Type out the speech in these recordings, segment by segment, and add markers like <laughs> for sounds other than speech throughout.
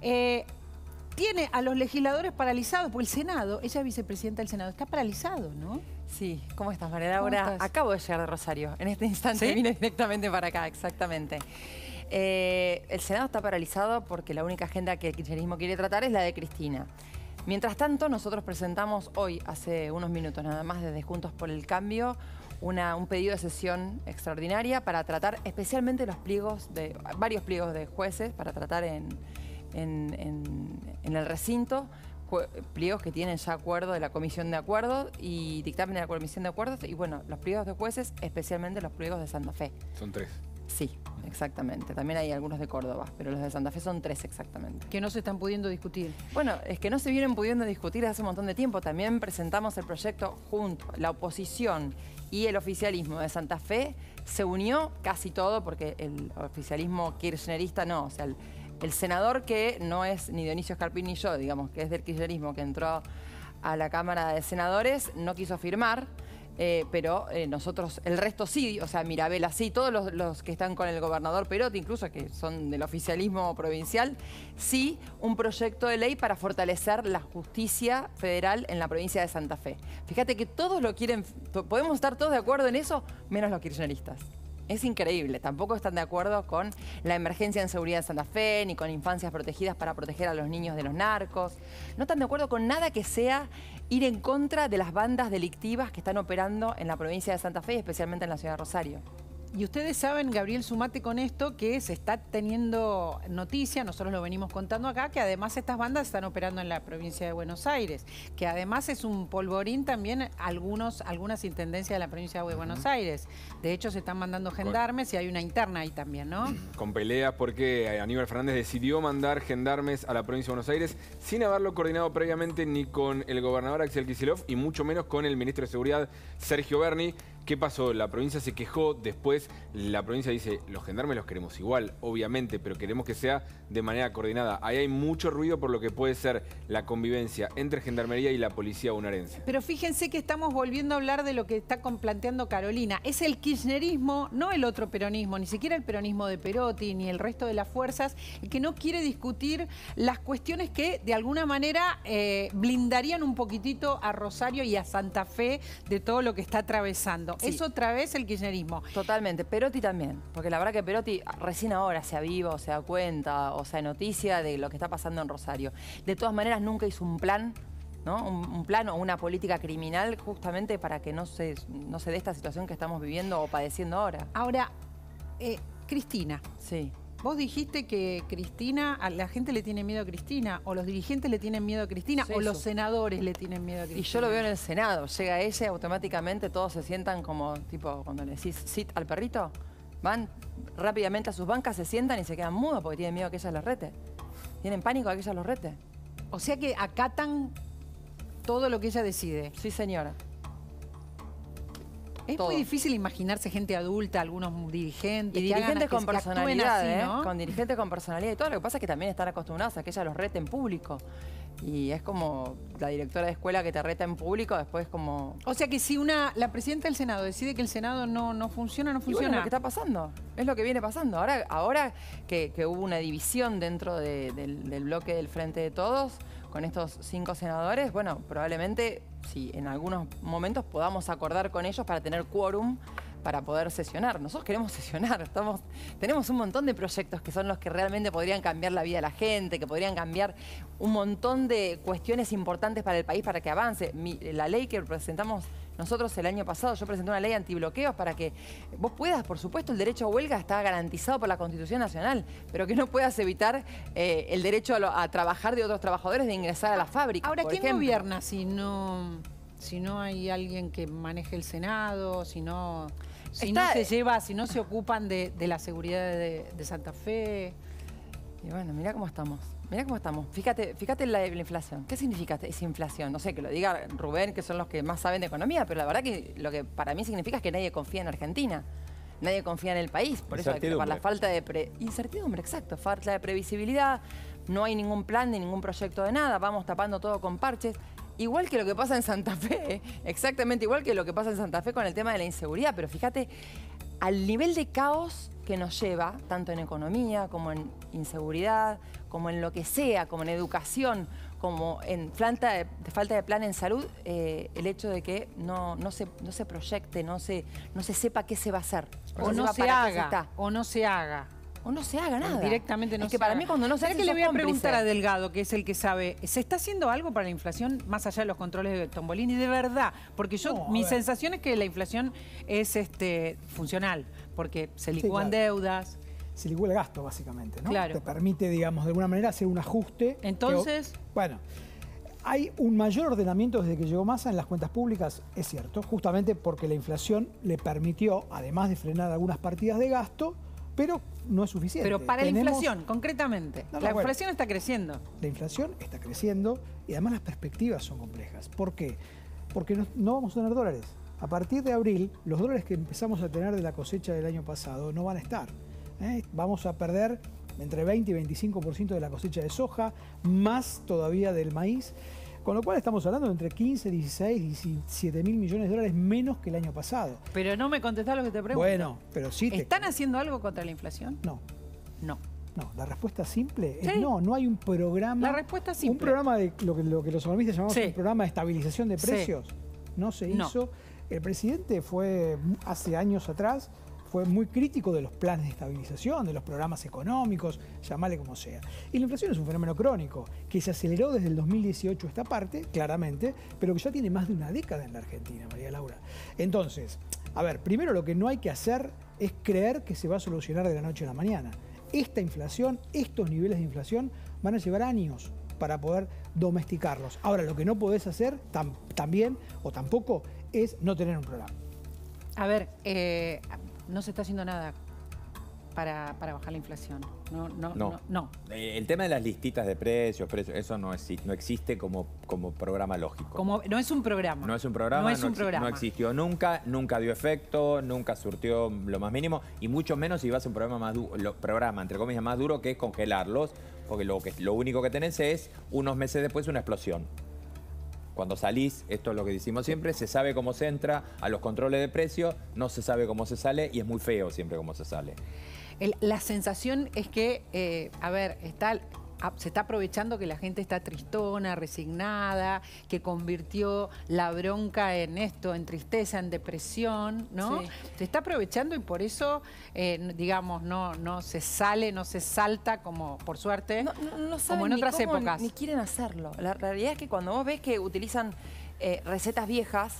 Eh, tiene a los legisladores paralizados, por el Senado, ella es vicepresidenta del Senado, está paralizado, ¿no? Sí, ¿cómo estás, María Ahora Acabo de llegar de Rosario, en este instante <laughs> vine directamente para acá, exactamente. Eh, el Senado está paralizado porque la única agenda que el kirchnerismo quiere tratar es la de Cristina. Mientras tanto, nosotros presentamos hoy, hace unos minutos nada más, desde Juntos por el Cambio, un pedido de sesión extraordinaria para tratar especialmente los pliegos, de, varios pliegos de jueces, para tratar en en, el recinto pliegos que tienen ya acuerdo de la comisión de acuerdos y dictamen de la comisión de acuerdos y bueno, los pliegos de jueces, especialmente los pliegos de Santa Fe. Son tres. Sí, exactamente. También hay algunos de Córdoba, pero los de Santa Fe son tres exactamente. Que no se están pudiendo discutir. Bueno, es que no se vienen pudiendo discutir hace un montón de tiempo. También presentamos el proyecto junto. La oposición y el oficialismo de Santa Fe se unió casi todo, porque el oficialismo kirchnerista no, o sea, el, el senador que no es ni Dionisio Escarpín ni yo, digamos, que es del kirchnerismo, que entró a la Cámara de Senadores, no quiso firmar. Eh, pero eh, nosotros, el resto sí, o sea, Mirabela sí, todos los, los, que están con el gobernador Perotti, incluso que son del oficialismo provincial, sí, un proyecto de ley para fortalecer la justicia federal en la provincia de Santa Fe. Fíjate que todos lo quieren, podemos estar todos de acuerdo en eso, menos los kirchneristas. Es increíble. Tampoco están de acuerdo con la emergencia en seguridad de Santa Fe, ni con infancias protegidas para proteger a los niños de los narcos. No están de acuerdo con nada que sea ir en contra de las bandas delictivas que están operando en la provincia de Santa Fe y especialmente en la ciudad de Rosario. Y ustedes saben, Gabriel, sumate con esto, que se está teniendo noticia, nosotros lo venimos contando acá, que además estas bandas están operando en la provincia de Buenos Aires, que además es un polvorín también algunos, algunas intendencias de la provincia de Buenos Aires. De hecho, se están mandando gendarmes y hay una interna ahí también, ¿no? <clears throat> Con peleas porque Aníbal Fernández decidió mandar gendarmes a la provincia de Buenos Aires sin haberlo coordinado previamente ni con el gobernador Axel Kicillof y mucho menos con el ministro de Seguridad Sergio Berni. ¿Qué pasó? La provincia se quejó, después la provincia dice, los gendarmes los queremos igual, obviamente, pero queremos que sea de manera coordinada. Ahí hay mucho ruido por lo que puede ser la convivencia entre gendarmería y la policía bonaerense. Pero fíjense que estamos volviendo a hablar de lo que está planteando Carolina. Es el kirchnerismo, no el otro peronismo, ni siquiera el peronismo de Perotti, ni el resto de las fuerzas, el que no quiere discutir las cuestiones que de alguna manera eh, blindarían un poquitito a Rosario y a Santa Fe de todo lo que está atravesando. Es otra vez el kirchnerismo. Totalmente. Perotti también. Porque la verdad que Perotti recién ahora se aviva o se da cuenta o sea noticia de lo que está pasando en Rosario. De todas maneras, nunca hizo un plan ¿No? Un, plan o una política criminal justamente para que no se, no se dé esta situación que estamos viviendo o padeciendo ahora. Ahora, eh, Cristina. Sí. Vos dijiste que Cristina, a la gente le tiene miedo a Cristina, o los dirigentes le tienen miedo a Cristina, o los senadores le tienen miedo a Cristina. Y yo lo veo en el Senado, llega ella, automáticamente todos se sientan como, tipo, cuando le decís sit al perrito, van rápidamente a sus bancas, se sientan y se quedan mudos porque tienen miedo a que ella los rete. Tienen pánico a que ella los rete. O sea que acatan todo lo que ella decide. Sí, señora. Es muy difícil imaginarse gente adulta, algunos dirigentes. Y dirigentes con personalidad, ¿eh? ¿no? Con dirigentes con personalidad y todo. Lo que pasa es que también están acostumbrados a que ella los rete en público. Y es como la directora de escuela que te reta en público, después como... O sea que si una la presidenta del Senado decide que el Senado no, no funciona, no funciona. es lo que está pasando, es lo que viene pasando. Ahora, ahora que, hubo una división dentro del bloque del Frente de Todos, con estos cinco senadores, bueno, probablemente si en algunos momentos podamos acordar con ellos para tener quórum para poder sesionar. Nosotros queremos <laughs> sesionar, estamos, tenemos un montón de proyectos que son los que realmente podrían cambiar la vida de la gente, que podrían cambiar un montón de cuestiones importantes para el país para que avance. la ley que presentamos nosotros el año pasado yo presenté una ley antibloqueos para que vos puedas, por supuesto, el derecho a huelga está garantizado por la Constitución Nacional, pero que no puedas evitar eh, el derecho a, trabajar de otros trabajadores de ingresar a la fábrica. Ahora, por ¿quién gobierna si no, si no hay alguien que maneje el Senado, si no, si no se eh lleva, si no se ocupan de, la seguridad de, de Santa Fe? Y bueno, mirá cómo estamos. Mira cómo estamos. Fíjate, fíjate la, inflación. ¿Qué significa esa inflación? No sé, que lo diga Rubén, que son los que más saben de economía, pero la verdad que lo que para mí significa es que nadie confía en Argentina. Nadie confía en el país, por eso por la falta de incertidumbre, exacto, falta de previsibilidad, no hay ningún plan ni ningún proyecto de nada, vamos tapando todo con parches igual que lo que pasa en Santa Fe, <laughs> exactamente igual que lo que pasa en Santa Fe con el tema de la inseguridad, pero fíjate al nivel de caos que nos lleva, tanto en economía como en inseguridad, como en lo que sea, como en educación, como en falta de, falta de plan en salud, eh, el hecho de que no, se, no se proyecte, no se, no se sepa qué se va a hacer. O no se haga, o no se haga o no se haga nada. Directamente no es que para mí cuando no se hace que le voy a preguntar a Delgado, que es el que sabe, ¿se está haciendo algo para la inflación más allá de los controles de Tombolini? De verdad, porque yo, mi sensación es que la inflación es este funcional, porque se licúan deudas. Se licúa el gasto, básicamente, ¿no? Claro. Te permite, digamos, de alguna manera hacer un ajuste. Entonces... bueno... Hay un mayor ordenamiento desde que llegó Massa en las cuentas públicas, es cierto, justamente porque la inflación le permitió, además de frenar algunas partidas de gasto, pero no es suficiente. Pero para la inflación, concretamente. la inflación está creciendo. La inflación está creciendo y además las perspectivas son complejas. ¿Por qué? Porque no, vamos a tener dólares. A partir de abril, los dólares que empezamos a tener de la cosecha del año pasado no van a estar. ¿eh? Vamos a perder entre 20 y 25% de la cosecha de soja, más todavía del maíz. Con lo cual estamos hablando de entre 15, 16, 17 mil millones de dólares menos que el año pasado. Pero no me contestás lo que te pregunto. Bueno, pero sí. ¿Están haciendo algo contra la inflación? No. No. No, la respuesta simple es no, no hay un programa. La respuesta simple. Un programa de lo que, los economistas llamamos un programa de estabilización de precios. No se hizo. El presidente fue hace años atrás fue muy crítico de los planes de estabilización, de los programas económicos, llamale como sea. Y la inflación es un fenómeno crónico que se aceleró desde el 2018 esta parte, claramente, pero que ya tiene más de una década en la Argentina, María Laura. Entonces, a ver, primero lo que no hay que hacer es creer que se va a solucionar de la noche a la mañana. Esta inflación, estos niveles de inflación van a llevar años para poder domesticarlos. Ahora, lo que no podés hacer también o tampoco es no tener un programa. A ver, eh, no se está haciendo nada para, bajar la inflación. No, no, no. no, eh, El tema de las listitas de precios, eso no, no existe como, como programa lógico. Como, no es un programa. No es un programa. No es un programa. No existió nunca, nunca dio efecto, nunca surtió lo más mínimo, y mucho menos si vas a un programa, más programa entre comillas, más duro que es congelarlos, porque lo, que, lo único que tenés es unos meses después una explosión. Cuando salís, esto es lo que decimos siempre, se sabe cómo se entra a los controles de precio, no se sabe cómo se sale y es muy feo siempre cómo se sale. la sensación es que, eh, a ver, está se está aprovechando que la gente está tristona, resignada, que convirtió la bronca en esto, en tristeza, en depresión, ¿no? Se está aprovechando y por eso, eh, digamos, no, no se sale, no se salta como, por suerte, no, saben como en ni otras épocas. Ni quieren hacerlo. La realidad es que cuando vos ves que utilizan eh, recetas viejas,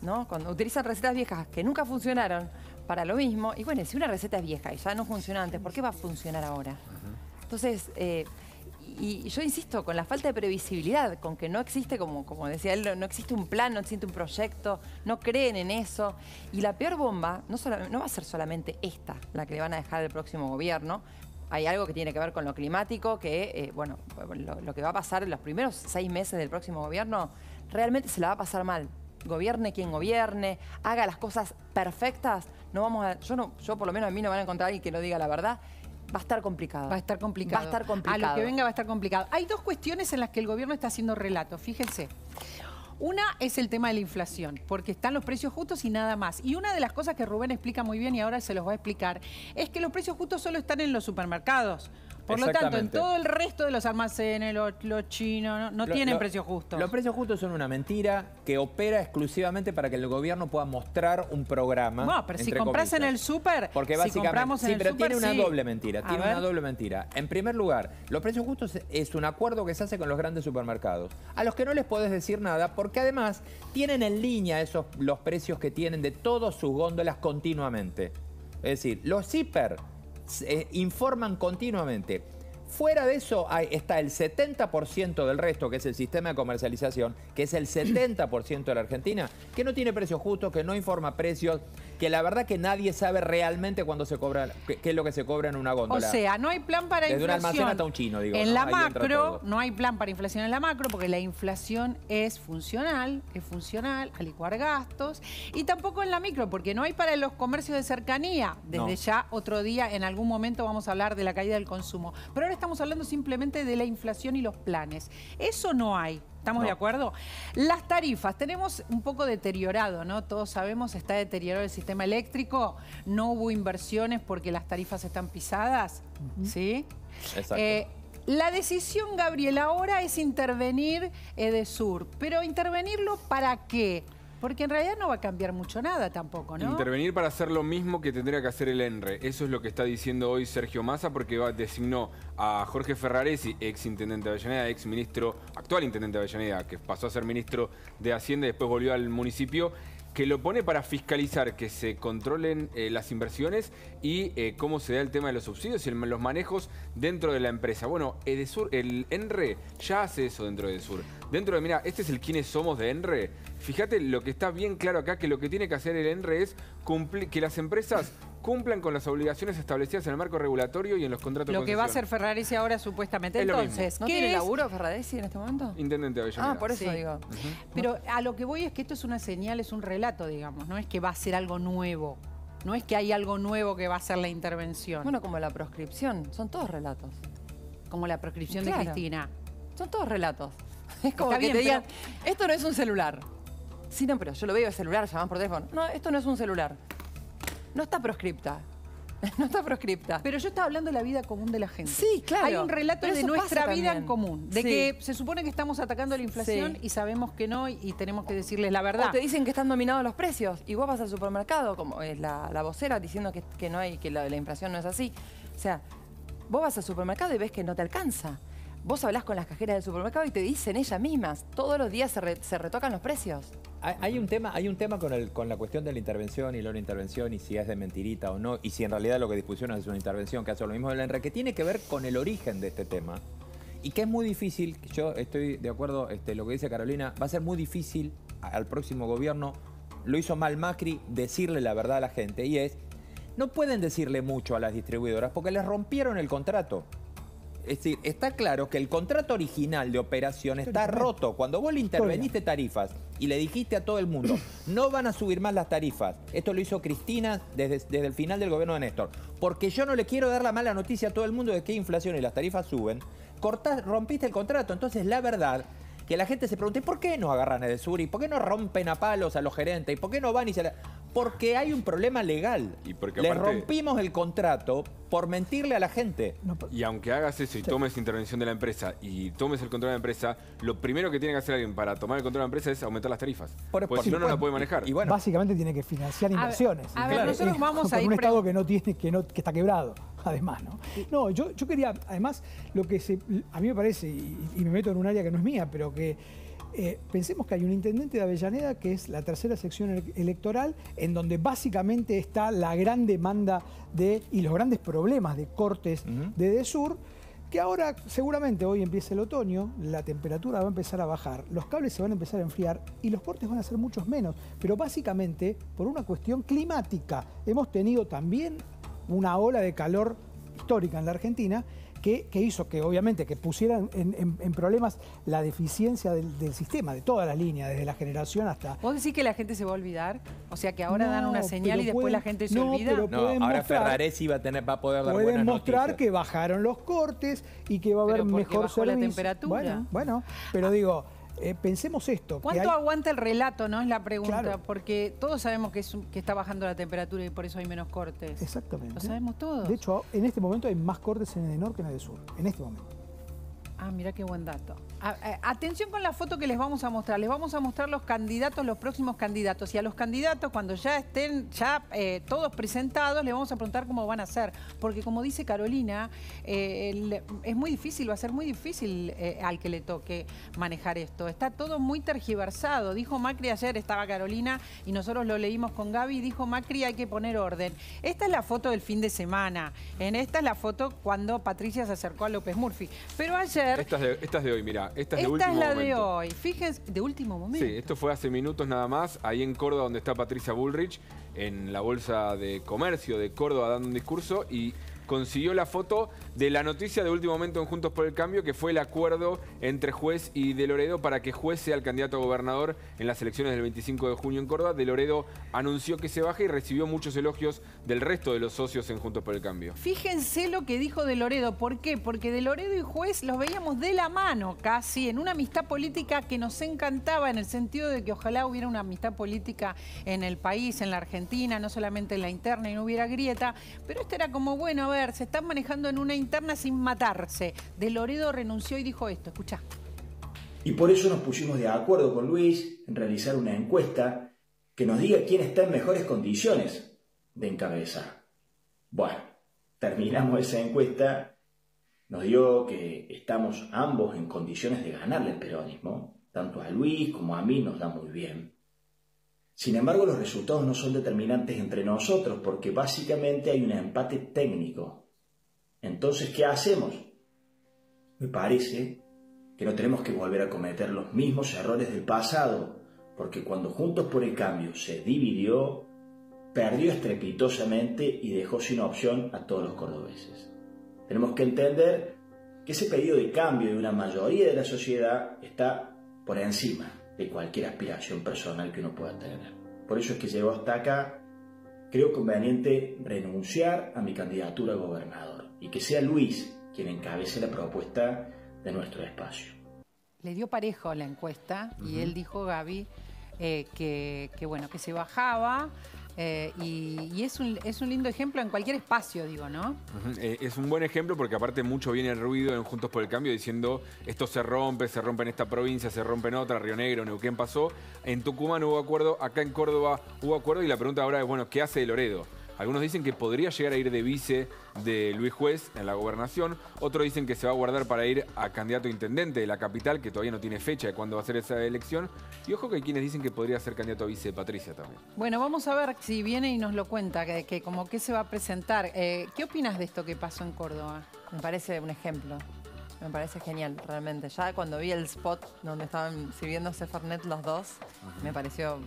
¿no? Cuando utilizan recetas viejas que nunca funcionaron para lo mismo, y bueno, si una receta es vieja y ya no funciona antes, ¿por qué va a funcionar ahora? Entonces, eh, y yo insisto, con la falta de previsibilidad, con que no existe, como, como decía él, no existe un plan, no existe un proyecto, no creen en eso. Y la peor bomba no, va a ser solamente esta, la que le van a dejar al próximo gobierno, hay algo que tiene que ver con lo climático, que, eh, bueno, lo, que va a pasar en los primeros seis meses del próximo gobierno, realmente se la va a pasar mal. Gobierne quien gobierne, haga las cosas perfectas, no vamos a, yo, no, yo por lo menos a mí no van a encontrar alguien que no diga la verdad. Va a estar complicado. Va a estar complicado. Va a estar complicado. A lo que venga va a estar complicado. Hay dos cuestiones en las que el gobierno está haciendo relato, fíjense. Una es el tema de la inflación, porque están los precios justos y nada más. Y una de las cosas que Rubén explica muy bien y ahora se los va a explicar es que los precios justos solo están en los supermercados. Por lo tanto, en todo el resto de los almacenes, los chinos, no, tienen precios justos. Los precios justos son una mentira que opera exclusivamente para que el gobierno pueda mostrar un programa. No, pero si compras en el súper, porque básicamente, sí, pero tiene una doble mentira. tiene una doble mentira. En primer lugar, los precios justos es un acuerdo que se hace con los grandes supermercados, a los que no les podés decir nada, porque además tienen en línea esos los precios que tienen de todas sus góndolas continuamente. Es decir, los hiper eh, informan continuamente. Fuera de eso está el 70% del resto, que es el sistema de comercialización, que es el 70% de la Argentina, que no tiene precios justos, que no informa precios, que la verdad que nadie sabe realmente cuándo se cobra, qué, es lo que se cobra en una góndola. O sea, no hay plan para inflación. Desde un hasta un chino, En la macro, no hay plan para inflación en la macro, porque la inflación es funcional, es funcional a licuar gastos. Y tampoco en la micro, porque no hay para los comercios de cercanía. Desde ya otro día, en algún momento, vamos a hablar de la caída del consumo. Pero ahora estamos hablando simplemente de la inflación y los planes. Eso no hay. ¿Estamos de acuerdo? Las tarifas, tenemos un poco deteriorado, ¿no? Todos sabemos, está deteriorado el sistema eléctrico, no hubo inversiones porque las tarifas están pisadas, ¿sí? Exacto. Eh, la decisión, Gabriel, ahora es intervenir EDESUR, pero ¿intervenirlo para qué? Porque en realidad no va a cambiar mucho nada tampoco, ¿no? Intervenir para hacer lo mismo que tendría que hacer el ENRE. Eso es lo que está diciendo hoy Sergio Massa porque va, designó a Jorge Ferraresi, ex intendente de Avellaneda, ex ministro, actual intendente de Avellaneda, que pasó a ser ministro de Hacienda y después volvió al municipio que lo pone para fiscalizar que se controlen eh, las inversiones y eh, cómo se da el tema de los subsidios y los manejos dentro de la empresa. Bueno, Edesur, el ENRE ya hace eso dentro de Edesur. Dentro de, mira, este es el quiénes somos de ENRE. Fíjate lo que está bien claro acá, que lo que tiene que hacer el ENRE es cumplir, que las empresas cumplan con las obligaciones establecidas en el marco regulatorio y en los contratos Lo que va a hacer Ferraresi ahora supuestamente entonces. ¿No tiene laburo Ferraresi en este momento? Intendente Avellaneda. Ah, por eso digo. Pero a lo que voy es que esto es una señal, es un relato, digamos, no es que va a ser algo nuevo. No es que hay algo nuevo que va a ser la intervención. Bueno, como la proscripción, son todos relatos. Como la proscripción de Cristina. Son todos relatos. <laughs> Es como que te digan, esto no es un celular. Sí, no, pero yo lo veo de celular, llaman por teléfono. No, esto no es un celular no está proscripta. <laughs> No está proscripta. Pero yo estaba hablando de la vida común de la gente. Sí, claro. Hay un relato de nuestra vida en común. De que se supone que estamos atacando la inflación y sabemos que no y, tenemos que decirles la verdad. O te dicen que están dominados los precios y vos vas al supermercado, como es la, vocera, diciendo que, no hay, que la, inflación no es así. O sea, vos vas al supermercado y ves que no te alcanza. Vos hablas con las cajeras del supermercado y te dicen ellas mismas, todos los días se, se retocan los precios hay, un tema, hay un tema con, el, con la cuestión de la intervención y la no intervención y si es de mentirita o no, y si en realidad lo que dispusieron es una intervención, que hace lo mismo de la que tiene que ver con el origen de este tema. Y que es muy difícil, yo estoy de acuerdo este, lo que dice Carolina, va a ser muy difícil al próximo gobierno, lo hizo mal Macri, decirle la verdad a la gente, y es, no pueden decirle mucho a las distribuidoras porque les rompieron el contrato. Es decir, está claro que el contrato original de operación está roto. Cuando vos le interveniste tarifas y le dijiste a todo el mundo, no van a subir más las tarifas. Esto lo hizo Cristina desde, el final del gobierno de Néstor. Porque yo no le quiero dar la mala noticia a todo el mundo de que hay inflación y las tarifas suben. Cortás, rompiste el contrato. Entonces, la verdad que la gente se pregunte, ¿por qué no agarran a sur? ¿Y por qué no rompen a palos a los gerentes? ¿Y por qué no van y se la... Porque hay un problema legal. Y porque rompimos el contrato por mentirle a la gente. Pues, y aunque hagas eso y tomes intervención de la empresa y tomes el control de la empresa, lo primero que tiene que hacer alguien para tomar el control de la empresa es aumentar las tarifas. Por, porque si no, no la puede manejar. Y, bueno. Básicamente tiene que financiar inversiones. A ver, nosotros <laughs> vamos a ir... un Estado que no tiene, que, no, que está quebrado, <laughs> además, ¿no? No, yo, yo quería, además, lo que se, a mí me parece, y me meto en un área que no es mía, pero que eh, pensemos que hay un intendente de Avellaneda que es la tercera sección electoral en donde básicamente está la gran demanda de, y los grandes problemas de cortes de de sur, que ahora seguramente hoy empieza el otoño, la temperatura va a empezar a bajar, los cables se van a empezar a enfriar y los cortes van a ser muchos menos, pero básicamente por una cuestión climática. Hemos tenido también una ola de calor histórica en la Argentina que, hizo que obviamente que pusieran en, problemas la deficiencia del, sistema, de todas las líneas, desde la generación hasta... ¿Vos decís que la gente se va a olvidar? O sea, que ahora dan una señal y después la gente se no, olvida. Pero ahora mostrar, Ferraresi va a, tener, va a poder dar Pueden mostrar que bajaron los cortes y que va a haber mejor bajó la temperatura. Bueno, bueno pero digo... Eh, pensemos esto. ¿Cuánto aguanta el relato, no? Es la pregunta, porque todos sabemos que, que está bajando la temperatura y por eso hay menos cortes. Exactamente. Lo sabemos todos. De hecho, en este momento hay más cortes en el norte que en el sur, en este momento. Ah, mira qué buen dato. atención con la foto que les vamos a mostrar. Les vamos a mostrar los candidatos, los próximos candidatos. Y a los candidatos, cuando ya estén ya eh, todos presentados, les vamos a preguntar cómo van a ser. Porque como dice Carolina, eh, es muy difícil, va a ser muy difícil eh, al que le toque manejar esto. Está todo muy tergiversado. Dijo Macri ayer, estaba Carolina, y nosotros lo leímos con Gaby, dijo Macri hay que poner orden. Esta es la foto del fin de semana. En esta es la foto cuando Patricia se acercó a López Murphy. Pero ayer esta es de, hoy, mira. Esta es la de hoy. Fíjense, de último momento. Sí, esto fue hace minutos nada más, ahí en Córdoba, donde está Patricia Bullrich, en la Bolsa de Comercio de Córdoba, dando un discurso y consiguió la foto de la noticia de último momento en Juntos por el Cambio, que fue el acuerdo entre juez y De Loredo para que juez sea el candidato a gobernador en las elecciones del 25 de junio en Córdoba. De Loredo anunció que se baja y recibió muchos elogios del resto de los socios en Juntos por el Cambio. Fíjense lo que dijo De Loredo. ¿Por qué? Porque De Loredo y juez los veíamos de la mano casi, en una amistad política que nos encantaba en el sentido de que ojalá hubiera una amistad política en el país, en la Argentina, no solamente en la interna y no hubiera grieta. Pero esto era como, bueno, a ver, se están manejando en una interna sin matarse. De Loredo renunció y dijo esto, escuchá. Y por eso nos pusimos de acuerdo con Luis en realizar una encuesta que nos diga quién está en mejores condiciones de encabezar. Bueno, terminamos esa encuesta, nos dio que estamos ambos en condiciones de ganarle el peronismo, tanto a Luis como a mí nos da muy bien. Sin embargo, los resultados no son determinantes entre nosotros porque básicamente hay un empate técnico entonces, ¿qué hacemos? Me parece que no tenemos que volver a cometer los mismos errores del pasado, porque cuando Juntos por el Cambio se dividió, perdió estrepitosamente y dejó sin opción a todos los cordobeses. Tenemos que entender que ese pedido de cambio de una mayoría de la sociedad está por encima de cualquier aspiración personal que uno pueda tener. Por eso es que llego hasta acá, creo conveniente renunciar a mi candidatura a gobernador y que sea Luis quien encabece la propuesta de nuestro espacio. Le dio parejo a la encuesta y él dijo, Gaby, eh, que, bueno, que se bajaba. Eh, y, es, un, lindo ejemplo en cualquier espacio, digo, ¿no? Eh, es un buen ejemplo porque aparte mucho viene el ruido en Juntos por el Cambio diciendo esto se rompe, se rompe en esta provincia, se rompe en otra, Río Negro, Neuquén pasó. En Tucumán hubo acuerdo, acá en Córdoba hubo acuerdo y la pregunta ahora es, bueno, ¿qué hace de Loredo? Algunos dicen que podría llegar a ir de vice de Luis Juez en la gobernación. Otros dicen que se va a guardar para ir a candidato a intendente de la capital, que todavía no tiene fecha de cuándo va a ser esa elección. Y ojo que hay quienes dicen que podría ser candidato a vice de Patricia también. Bueno, vamos a ver si viene y nos lo cuenta, que, como que se va a presentar. Eh, ¿Qué opinas de esto que pasó en Córdoba? Me parece un ejemplo. Me parece genial, realmente. Ya cuando vi el spot donde estaban sirviéndose Fernet los dos, me pareció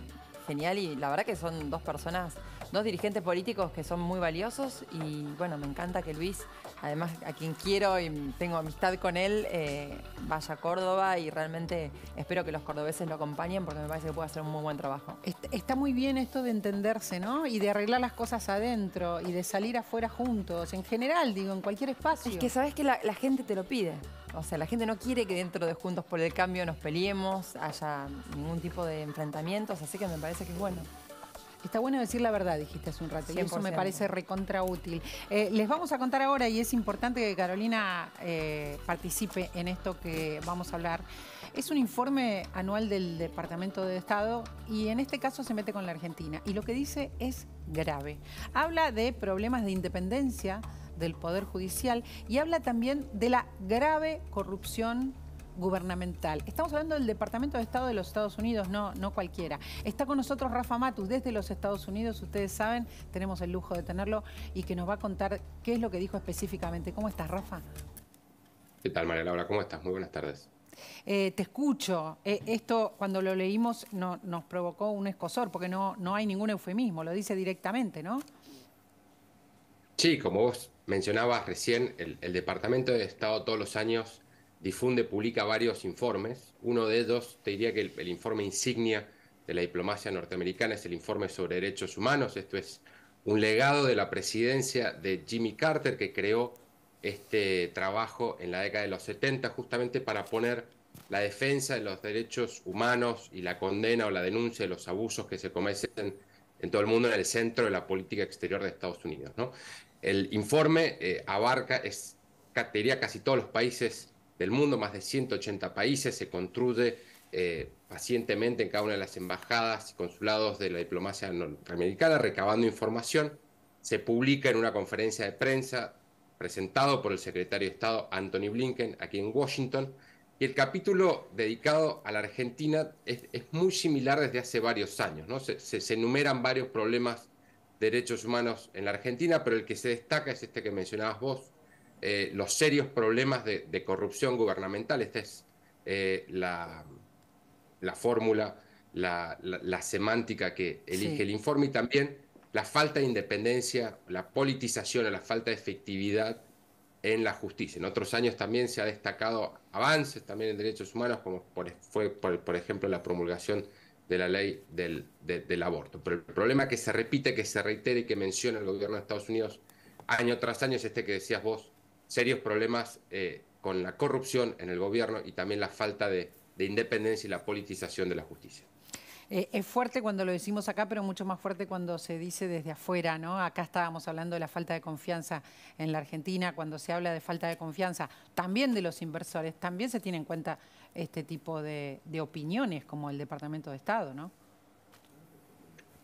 genial y la verdad que son dos personas dos dirigentes políticos que son muy valiosos y bueno, me encanta que Luis, además a quien quiero y tengo amistad con él, eh, vaya a Córdoba y realmente espero que los cordobeses lo acompañen porque me parece que puede hacer un muy buen trabajo. Está muy bien esto de entenderse, ¿no? Y de arreglar las cosas adentro y de salir afuera juntos, en general, digo, en cualquier espacio. Es que sabes que la, la gente te lo pide. O sea, la gente no quiere que dentro de Juntos por el Cambio nos peleemos, haya ningún tipo de enfrentamientos, así que me parece que es bueno. Está bueno decir la verdad, dijiste hace un rato, y eso me parece recontraútil. Eh, les vamos a contar ahora, y es importante que Carolina eh, participe en esto que vamos a hablar. Es un informe anual del Departamento de Estado y en este caso se mete con la Argentina. Y lo que dice es grave. Habla de problemas de independencia del Poder Judicial y habla también de la grave corrupción gubernamental. Estamos hablando del Departamento de Estado de los Estados Unidos, no, no cualquiera. Está con nosotros Rafa Matus desde los Estados Unidos, ustedes saben, tenemos el lujo de tenerlo y que nos va a contar qué es lo que dijo específicamente. ¿Cómo estás, Rafa? ¿Qué tal, María Laura? ¿Cómo estás? Muy buenas tardes. Eh, te escucho. Eh, esto, cuando lo leímos, no, nos provocó un escosor, porque no, no hay ningún eufemismo, lo dice directamente, ¿no? Sí, como vos mencionabas recién, el Departamento de Estado todos los años difunde, publica varios informes. Uno de ellos, te diría que el, informe insignia de la diplomacia norteamericana es el informe sobre derechos humanos. Esto es un legado de la presidencia de Jimmy Carter que creó este trabajo en la década de los 70 justamente para poner la defensa de los derechos humanos y la condena o la denuncia de los abusos que se cometen en todo el mundo en el centro de la política exterior de Estados Unidos. ¿no? El informe eh, abarca, es, te diría, casi todos los países del mundo, más de 180 países, se construye eh, pacientemente en cada una de las embajadas y consulados de la diplomacia norteamericana, recabando información, se publica en una conferencia de prensa presentado por el secretario de Estado Anthony Blinken aquí en Washington, y el capítulo dedicado a la Argentina es, muy similar desde hace varios años, ¿no? Se, se enumeran varios problemas de derechos humanos en la Argentina, pero el que se destaca es este que mencionabas vos, eh, los serios problemas de, corrupción gubernamental. Esta es eh, la, fórmula, la, semántica que elige el informe y también la falta de independencia, la politización, la falta de efectividad en la justicia. En otros años también se ha destacado avances también en derechos humanos, como fue, por, ejemplo, la promulgación de la ley del, del, aborto. Pero el problema que se repite, que se reitere y que menciona el gobierno de Estados Unidos año tras año es este que decías vos, serios problemas eh, con la corrupción en el gobierno y también la falta de, independencia y la politización de la justicia. Eh, es fuerte cuando lo decimos acá, pero mucho más fuerte cuando se dice desde afuera, ¿no? Acá estábamos hablando de la falta de confianza en la Argentina, cuando se habla de falta de confianza también de los inversores, también se tiene en cuenta este tipo de, de opiniones como el Departamento de Estado, ¿no?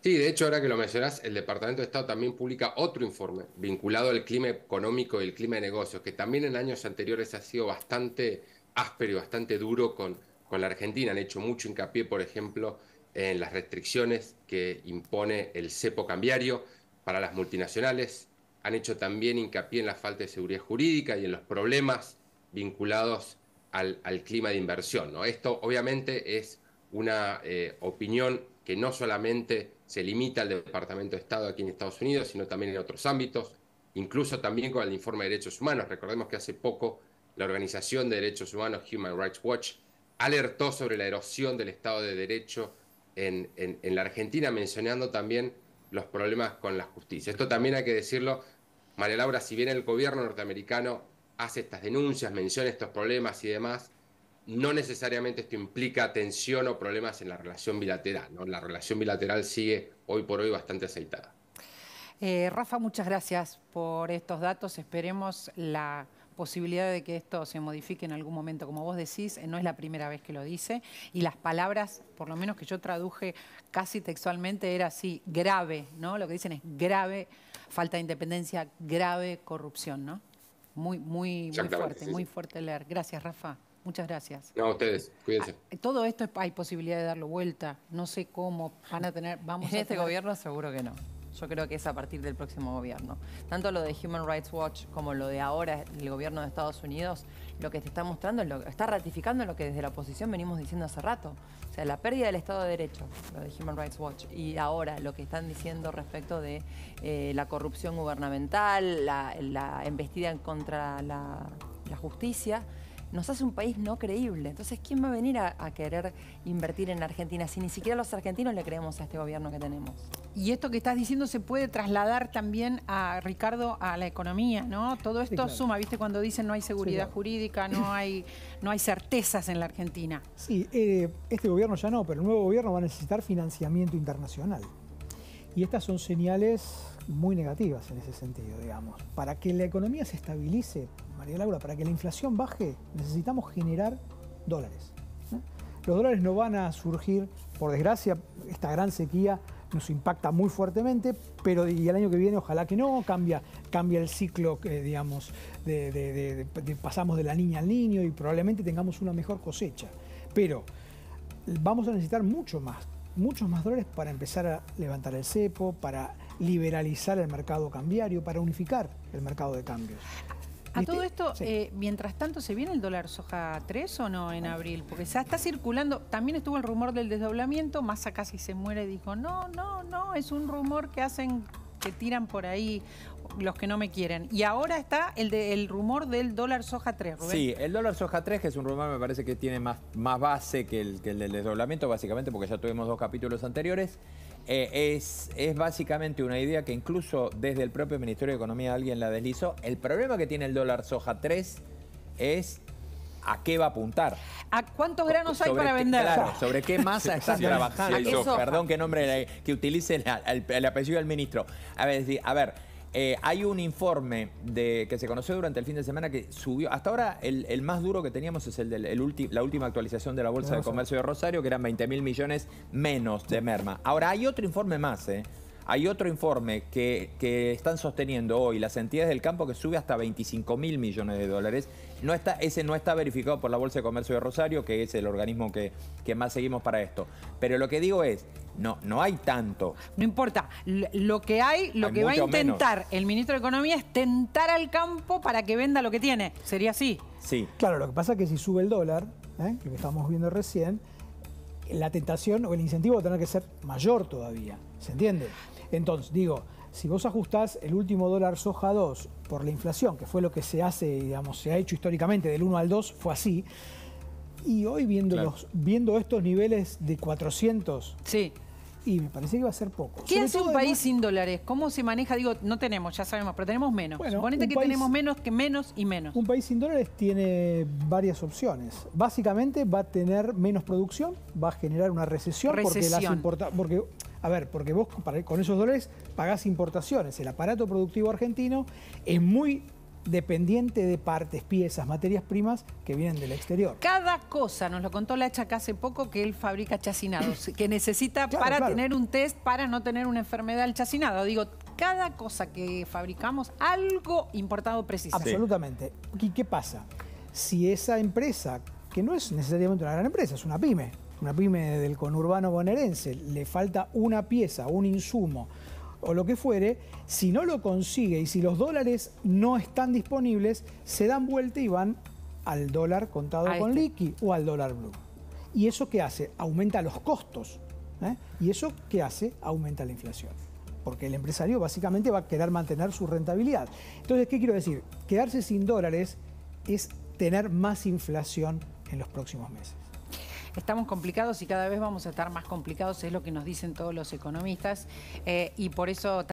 Sí, de hecho, ahora que lo mencionas, el Departamento de Estado también publica otro informe vinculado al clima económico y el clima de negocios, que también en años anteriores ha sido bastante áspero y bastante duro con, con la Argentina. Han hecho mucho hincapié, por ejemplo, en las restricciones que impone el cepo cambiario para las multinacionales. Han hecho también hincapié en la falta de seguridad jurídica y en los problemas vinculados al, clima de inversión. ¿no? Esto obviamente es una eh, opinión que no solamente se limita al Departamento de Estado aquí en Estados Unidos, sino también en otros ámbitos, incluso también con el informe de derechos humanos. Recordemos que hace poco la organización de derechos humanos Human Rights Watch alertó sobre la erosión del Estado de Derecho en, la Argentina, mencionando también los problemas con la justicia. Esto también hay que decirlo, María Laura, si bien el gobierno norteamericano hace estas denuncias, menciona estos problemas y demás, no necesariamente esto implica tensión o problemas en la relación bilateral. ¿no? La relación bilateral sigue hoy por hoy bastante aceitada. Eh, Rafa, muchas gracias por estos datos. Esperemos la posibilidad de que esto se modifique en algún momento. Como vos decís, eh, no es la primera vez que lo dice. Y las palabras, por lo menos que yo traduje casi textualmente, era así, grave, ¿no? Lo que dicen es grave, falta de independencia, grave corrupción, ¿no? Muy, muy, muy fuerte, muy fuerte leer. Gracias, Rafa. Muchas gracias. a ustedes, cuídense. Ah, todo esto hay posibilidad de darlo vuelta, no sé cómo van a tener... Vamos en este gobierno seguro que no. Yo creo que es a partir del próximo gobierno. Tanto lo de Human Rights Watch como lo de ahora el gobierno de Estados Unidos, lo que te está mostrando, lo, está ratificando lo que desde la oposición venimos diciendo hace rato. O sea, la pérdida del Estado de Derecho, lo de Human Rights Watch, y ahora lo que están diciendo respecto de eh, la corrupción gubernamental, la, la embestida contra la justicia nos hace un país no creíble. Entonces, ¿quién va a venir a, querer invertir en Argentina si ni siquiera los argentinos le creemos a este gobierno que tenemos? Y esto que estás diciendo se puede trasladar también a Ricardo a la economía, ¿no? Todo esto suma, ¿viste? Cuando dicen no hay seguridad jurídica, no hay, no hay certezas en la Argentina. Sí, eh, este gobierno ya no, pero el nuevo gobierno va a necesitar financiamiento internacional. Y estas son señales muy negativas en ese sentido, digamos. Para que la economía se estabilice, María Laura, para que la inflación baje necesitamos generar dólares. Los dólares no van a surgir, por desgracia, esta gran sequía nos impacta muy fuertemente, pero y el año que viene ojalá que no, cambia, cambia el ciclo, eh, digamos, pasamos de la niña al niño y probablemente tengamos una mejor cosecha. Pero vamos a necesitar mucho más, muchos más dólares para empezar a levantar el cepo, para liberalizar el mercado cambiario, para unificar el mercado de cambios. A todo esto, eh, mientras tanto, ¿se viene el dólar soja 3 o no en abril? Porque ya está circulando, también estuvo el rumor del desdoblamiento, Massa casi se muere y dijo, no, no, no, es un rumor que hacen, que tiran por ahí los que no me quieren. Y ahora está el, de, el rumor del dólar soja 3, Sí, el dólar soja 3, que es un rumor me parece que tiene más, más base que el, que el del desdoblamiento, básicamente porque ya tuvimos dos capítulos anteriores. Eh, es, es, básicamente una idea que incluso desde el propio Ministerio de Economía alguien la deslizó. El problema que tiene el dólar soja 3 es a qué va a apuntar. ¿A cuántos granos hay para vender? Claro, sobre qué masa están trabajando. Perdón que nombre, que utilice el, apellido del ministro. A ver, a ver eh, hay un informe de, que se conoció durante el fin de semana que subió. Hasta ahora el, más duro que teníamos es el de la última actualización de la Bolsa de Comercio de Rosario, que eran 20 mil millones menos de merma. Ahora hay otro informe más, ¿eh? Hay otro informe que, están sosteniendo hoy las entidades del campo que sube hasta 25 mil millones de dólares. No está, ese no está verificado por la Bolsa de Comercio de Rosario, que es el organismo que más seguimos para esto. Pero lo que digo es, no, no hay tanto. No importa. Lo que hay, lo que va a intentar el ministro de Economía es tentar al campo para que venda lo que tiene. ¿Sería así? Sí. Claro, lo que pasa es que si sube el dólar, ¿eh? lo que estamos viendo recién, la tentación o el incentivo va a tener que ser mayor todavía. ¿Se entiende? Entonces, digo, si vos ajustás el último dólar soja 2 por la inflación, que fue lo que se hace, digamos, se ha hecho históricamente del 1 al 2, fue así. Y hoy viendo, viendo estos niveles de 400... Sí. Y me parece que va a ser poco. ¿Qué un país sin dólares? ¿Cómo se maneja? Digo, no tenemos, ya sabemos, pero tenemos menos. Suponete que tenemos menos que menos y menos. Un país sin dólares tiene varias opciones. Básicamente va a tener menos producción, va a generar una recesión, recesión. porque a ver, porque vos con esos dólares pagás importaciones. El aparato productivo argentino es muy dependiente de partes, piezas, materias primas que vienen del exterior. Cada cosa, nos lo contó la acá hace poco, que él fabrica chacinados, <clears throat> que necesita para tener un test, para no tener una enfermedad al chacinado. Digo, cada cosa que fabricamos, algo importado precisamente. Absolutamente. ¿Y qué pasa? Si esa empresa, que no es necesariamente una gran empresa, es una pyme, una pyme del conurbano bonaerense, le falta una pieza, un insumo, o lo que fuere, si no lo consigue y si los dólares no están disponibles, se dan vuelta y van al dólar contado con liqui o al dólar blue. ¿Y eso qué hace? Aumenta los costos. ¿eh? ¿Y eso qué hace? Aumenta la inflación. Porque el empresario básicamente va a querer mantener su rentabilidad. Entonces, ¿qué quiero decir? Quedarse sin dólares es tener más inflación en los próximos meses estamos complicados y cada vez vamos a estar más complicados, es lo que nos dicen todos los economistas, eh, y por eso...